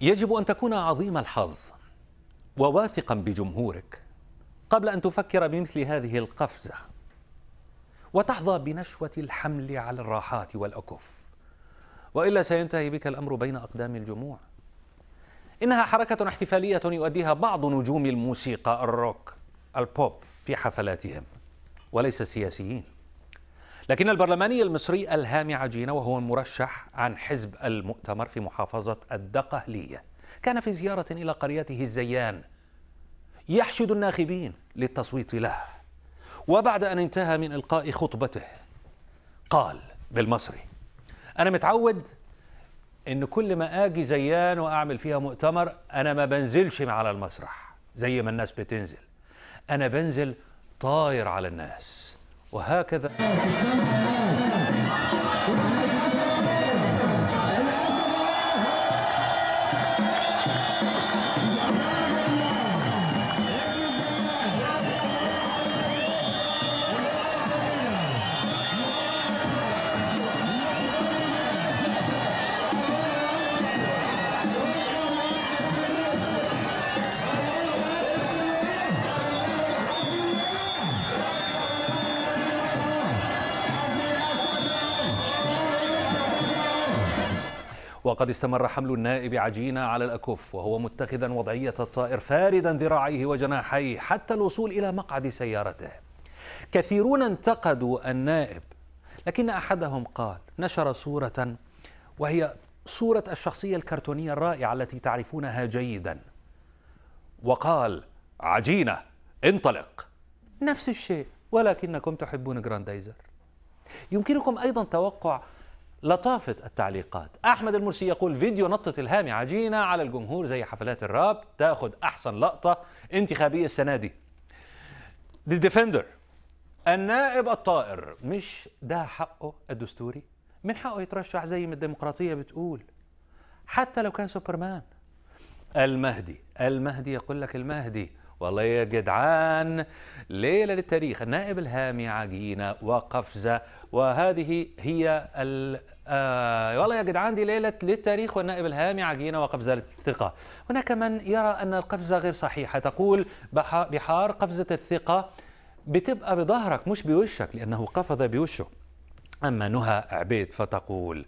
يجب أن تكون عظيم الحظ وواثقا بجمهورك قبل أن تفكر بمثل هذه القفزة وتحظى بنشوة الحمل على الراحات والأكف وإلا سينتهي بك الأمر بين أقدام الجموع إنها حركة احتفالية يؤديها بعض نجوم الموسيقى الروك البوب في حفلاتهم وليس السياسيين لكن البرلماني المصري الهامي عجينة وهو المرشح عن حزب المؤتمر في محافظة الدقهلية كان في زيارة إلى قريته الزيان يحشد الناخبين للتصويت له وبعد أن انتهى من إلقاء خطبته قال بالمصري أنا متعود إن كل ما آجي زيان وأعمل فيها مؤتمر أنا ما بنزلش على المسرح زي ما الناس بتنزل أنا بنزل طاير على الناس وهكذا وقد استمر حمل النائب عجينة على الأكف وهو متخذا وضعية الطائر فاردا ذراعيه وجناحيه حتى الوصول إلى مقعد سيارته كثيرون انتقدوا النائب لكن أحدهم قال نشر صورة وهي صورة الشخصية الكرتونية الرائعة التي تعرفونها جيدا وقال عجينة انطلق نفس الشيء ولكنكم تحبون جراندايزر يمكنكم أيضا توقع لطافة التعليقات أحمد المرسي يقول فيديو نطة الهامي عجينة على الجمهور زي حفلات الراب تأخذ أحسن لقطة انتخابية السنة دي دي ديفندر النائب الطائر مش ده حقه الدستوري من حقه يترشح زي ما الديمقراطية بتقول حتى لو كان سوبرمان المهدي المهدي يقول لك المهدي والله يا جدعان ليلة للتاريخ النائب الهامي عجينة وقفزة وهذه هي ال آه والله يا جدعان دي ليلة للتاريخ والنائب الهامي عجينة وقفزة الثقة هناك من يرى أن القفزة غير صحيحة تقول بحار قفزة الثقة بتبقى بظهرك مش بوشك لأنه قفز بوشه أما نهى عبيد فتقول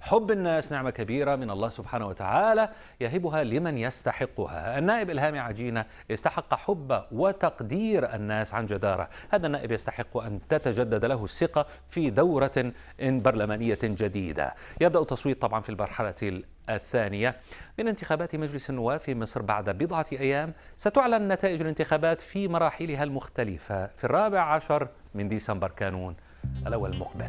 حب الناس نعمة كبيرة من الله سبحانه وتعالى يهبها لمن يستحقها النائب الهامي عجينة استحق حب وتقدير الناس عن جدارة هذا النائب يستحق أن تتجدد له الثقة في دورة برلمانية جديدة يبدأ التصويت طبعا في المرحلة الثانية من انتخابات مجلس النواب في مصر بعد بضعة أيام ستعلن نتائج الانتخابات في مراحلها المختلفة في الرابع عشر من ديسمبر كانون الأول المقبل